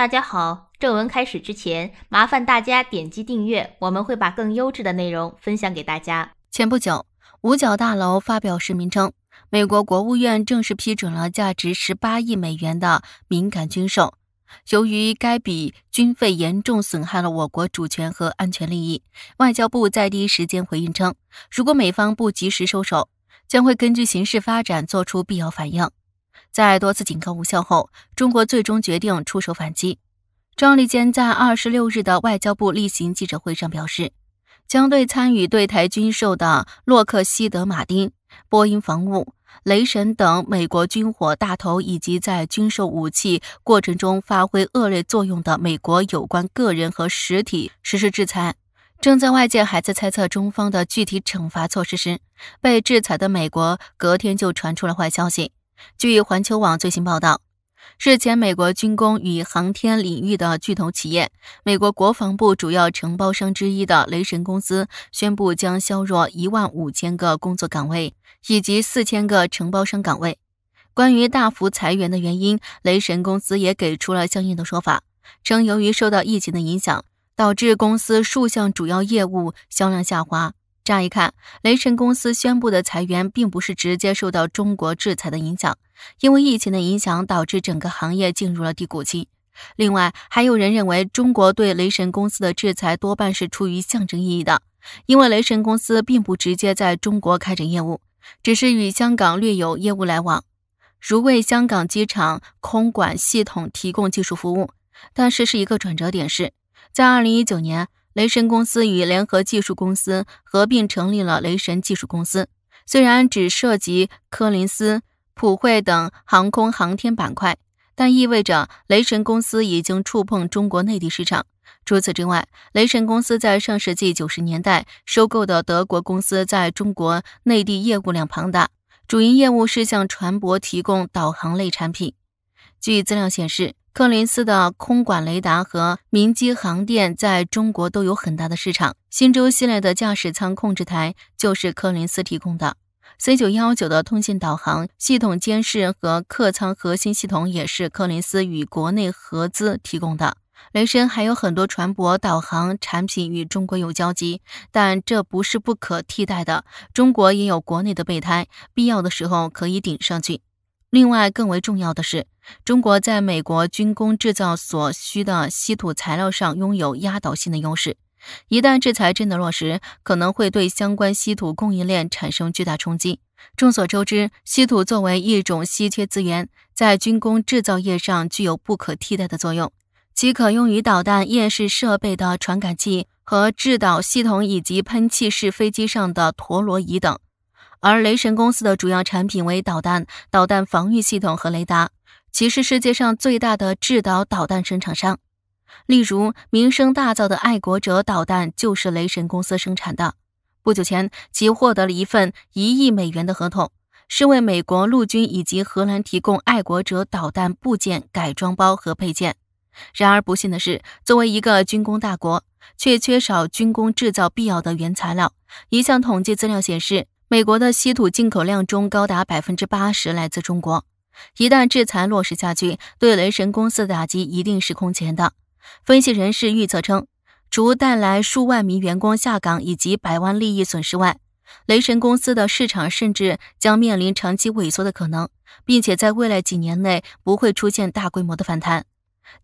大家好，正文开始之前，麻烦大家点击订阅，我们会把更优质的内容分享给大家。前不久，五角大楼发表声明称，美国国务院正式批准了价值十八亿美元的敏感军售。由于该笔军费严重损害了我国主权和安全利益，外交部在第一时间回应称，如果美方不及时收手，将会根据形势发展作出必要反应。在多次警告无效后，中国最终决定出手反击。张立坚在二十六日的外交部例行记者会上表示，将对参与对台军售的洛克希德马丁、波音、防务、雷神等美国军火大头，以及在军售武器过程中发挥恶劣作用的美国有关个人和实体实施制裁。正在外界还在猜测中方的具体惩罚措施时，被制裁的美国隔天就传出了坏消息。据环球网最新报道，日前，美国军工与航天领域的巨头企业、美国国防部主要承包商之一的雷神公司宣布将削弱一万五千个工作岗位以及四千个承包商岗位。关于大幅裁员的原因，雷神公司也给出了相应的说法，称由于受到疫情的影响，导致公司数项主要业务销量下滑。乍一看，雷神公司宣布的裁员并不是直接受到中国制裁的影响，因为疫情的影响导致整个行业进入了低谷期。另外，还有人认为，中国对雷神公司的制裁多半是出于象征意义的，因为雷神公司并不直接在中国开展业务，只是与香港略有业务来往，如为香港机场空管系统提供技术服务。但是，是一个转折点是在二零一九年。雷神公司与联合技术公司合并成立了雷神技术公司。虽然只涉及柯林斯、普惠等航空航天板块，但意味着雷神公司已经触碰中国内地市场。除此之外，雷神公司在上世纪九十年代收购的德国公司在中国内地业务量庞大，主营业务是向船舶提供导航类产品。据资料显示。柯林斯的空管雷达和民机航电在中国都有很大的市场。新舟系列的驾驶舱控制台就是柯林斯提供的。C 九幺九的通信导航系统监视和客舱核心系统也是柯林斯与国内合资提供的。雷声还有很多船舶导航产品与中国有交集，但这不是不可替代的。中国也有国内的备胎，必要的时候可以顶上去。另外，更为重要的是，中国在美国军工制造所需的稀土材料上拥有压倒性的优势。一旦制裁真的落实，可能会对相关稀土供应链产生巨大冲击。众所周知，稀土作为一种稀缺资源，在军工制造业上具有不可替代的作用，其可用于导弹、夜视设备的传感器和制导系统，以及喷气式飞机上的陀螺仪等。而雷神公司的主要产品为导弹、导弹防御系统和雷达，其是世界上最大的制导导弹生产商。例如，名声大噪的爱国者导弹就是雷神公司生产的。不久前，其获得了一份一亿美元的合同，是为美国陆军以及荷兰提供爱国者导弹部件、改装包和配件。然而，不幸的是，作为一个军工大国，却缺少军工制造必要的原材料。一项统计资料显示。美国的稀土进口量中高达百分之八十来自中国，一旦制裁落实下去，对雷神公司的打击一定是空前的。分析人士预测称，除带来数万名员工下岗以及百万利益损失外，雷神公司的市场甚至将面临长期萎缩的可能，并且在未来几年内不会出现大规模的反弹。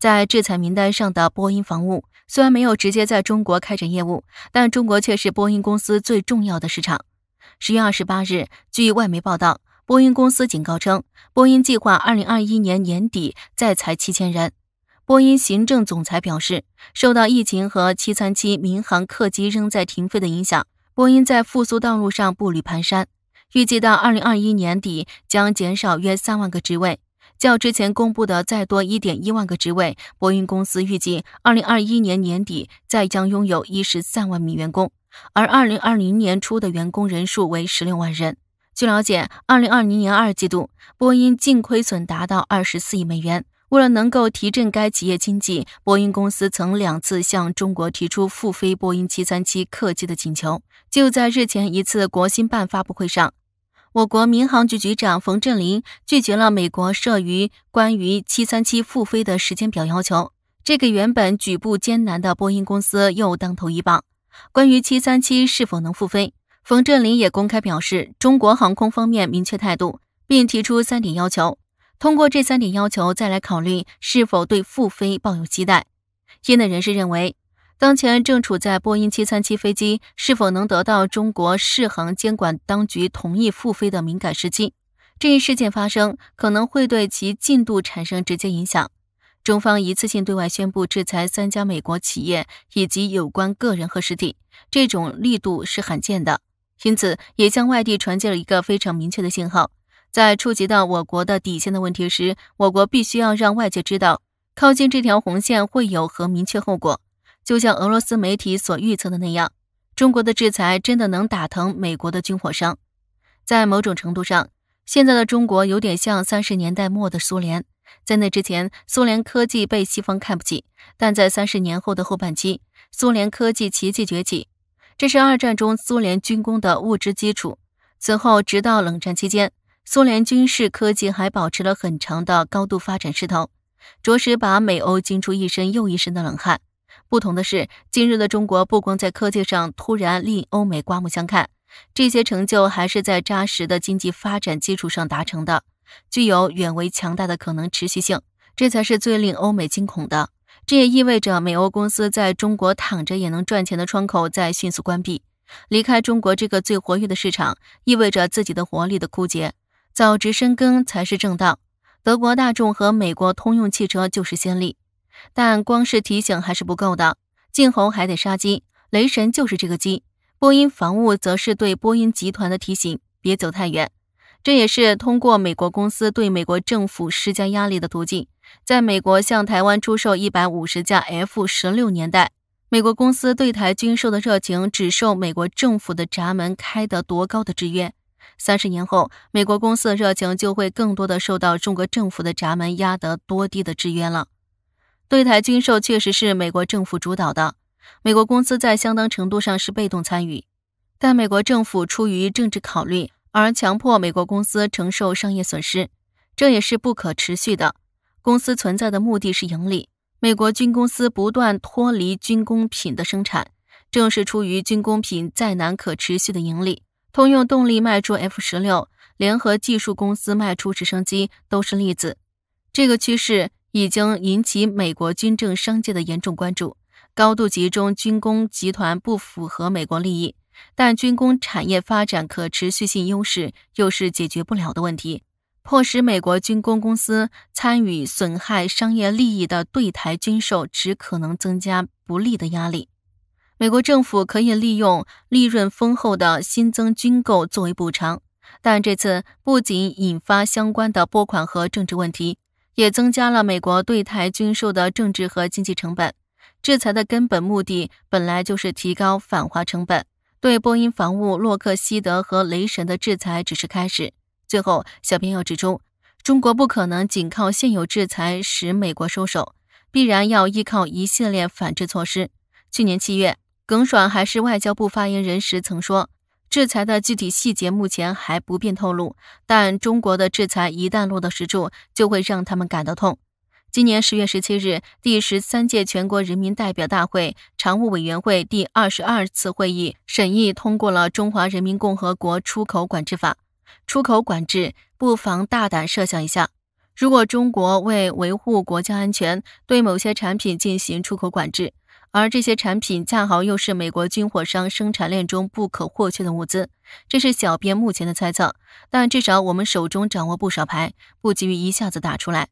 在制裁名单上的波音防务，虽然没有直接在中国开展业务，但中国却是波音公司最重要的市场。十月二十八日，据外媒报道，波音公司警告称，波音计划二零二一年年底再裁七千人。波音行政总裁表示，受到疫情和七三七民航客机仍在停飞的影响，波音在复苏道路上步履蹒跚。预计到二零二一年底将减少约三万个职位，较之前公布的再多一点一万个职位。波音公司预计，二零二一年年底再将拥有一十三万名员工。而二零二零年初的员工人数为十六万人。据了解，二零二零年二季度，波音净亏损达到二十四亿美元。为了能够提振该企业经济，波音公司曾两次向中国提出复飞波音七三七客机的请求。就在日前一次国新办发布会上，我国民航局局长冯振林拒绝了美国设于关于七三七复飞的时间表要求。这个原本举步艰难的波音公司又当头一棒。关于737是否能复飞，冯振林也公开表示，中国航空方面明确态度，并提出三点要求。通过这三点要求再来考虑是否对复飞抱有期待。业内人士认为，当前正处在波音737飞机是否能得到中国适航监管当局同意复飞的敏感时期，这一事件发生可能会对其进度产生直接影响。中方一次性对外宣布制裁三家美国企业以及有关个人和实体，这种力度是罕见的，因此也向外地传递了一个非常明确的信号：在触及到我国的底线的问题时，我国必须要让外界知道，靠近这条红线会有何明确后果。就像俄罗斯媒体所预测的那样，中国的制裁真的能打疼美国的军火商。在某种程度上，现在的中国有点像三十年代末的苏联。在那之前，苏联科技被西方看不起；但在三十年后的后半期，苏联科技奇迹崛起，这是二战中苏联军工的物质基础。此后，直到冷战期间，苏联军事科技还保持了很长的高度发展势头，着实把美欧惊出一身又一身的冷汗。不同的是，今日的中国不光在科技上突然令欧美刮目相看，这些成就还是在扎实的经济发展基础上达成的。具有远为强大的可能持续性，这才是最令欧美惊恐的。这也意味着美欧公司在中国躺着也能赚钱的窗口在迅速关闭，离开中国这个最活跃的市场，意味着自己的活力的枯竭。早植深耕才是正道。德国大众和美国通用汽车就是先例。但光是提醒还是不够的，晋猴还得杀鸡。雷神就是这个鸡，波音防务则是对波音集团的提醒：别走太远。这也是通过美国公司对美国政府施加压力的途径。在美国向台湾出售一百五十架 F 十六年代，美国公司对台军售的热情只受美国政府的闸门开得多高的制约。三十年后，美国公司的热情就会更多的受到中国政府的闸门压得多低的制约了。对台军售确实是美国政府主导的，美国公司在相当程度上是被动参与，但美国政府出于政治考虑。而强迫美国公司承受商业损失，这也是不可持续的。公司存在的目的是盈利。美国军公司不断脱离军工品的生产，正是出于军工品再难可持续的盈利。通用动力卖出 F 十六，联合技术公司卖出直升机都是例子。这个趋势已经引起美国军政商界的严重关注。高度集中军工集团不符合美国利益。但军工产业发展可持续性优势又是解决不了的问题，迫使美国军工公司参与损害商业利益的对台军售，只可能增加不利的压力。美国政府可以利用利润丰厚的新增军购作为补偿，但这次不仅引发相关的拨款和政治问题，也增加了美国对台军售的政治和经济成本。制裁的根本目的本来就是提高反华成本。对波音、防务、洛克希德和雷神的制裁只是开始。最后，小编要指出，中国不可能仅靠现有制裁使美国收手，必然要依靠一系列反制措施。去年七月，耿爽还是外交部发言人时曾说：“制裁的具体细节目前还不便透露，但中国的制裁一旦落到实处，就会让他们感到痛。”今年十月十七日，第十三届全国人民代表大会常务委员会第二十二次会议审议通过了《中华人民共和国出口管制法》。出口管制，不妨大胆设想一下：如果中国为维护国家安全，对某些产品进行出口管制，而这些产品恰好又是美国军火商生产链中不可或缺的物资，这是小编目前的猜测。但至少我们手中掌握不少牌，不急于一下子打出来。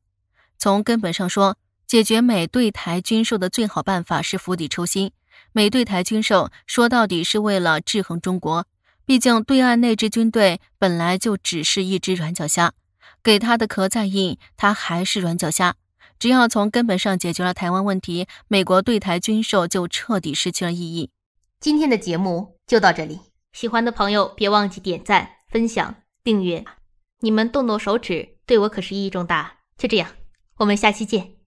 从根本上说，解决美对台军售的最好办法是釜底抽薪。美对台军售说到底是为了制衡中国，毕竟对岸那支军队本来就只是一只软脚虾，给他的壳再硬，他还是软脚虾。只要从根本上解决了台湾问题，美国对台军售就彻底失去了意义。今天的节目就到这里，喜欢的朋友别忘记点赞、分享、订阅，你们动动手指对我可是意义重大。就这样。我们下期见。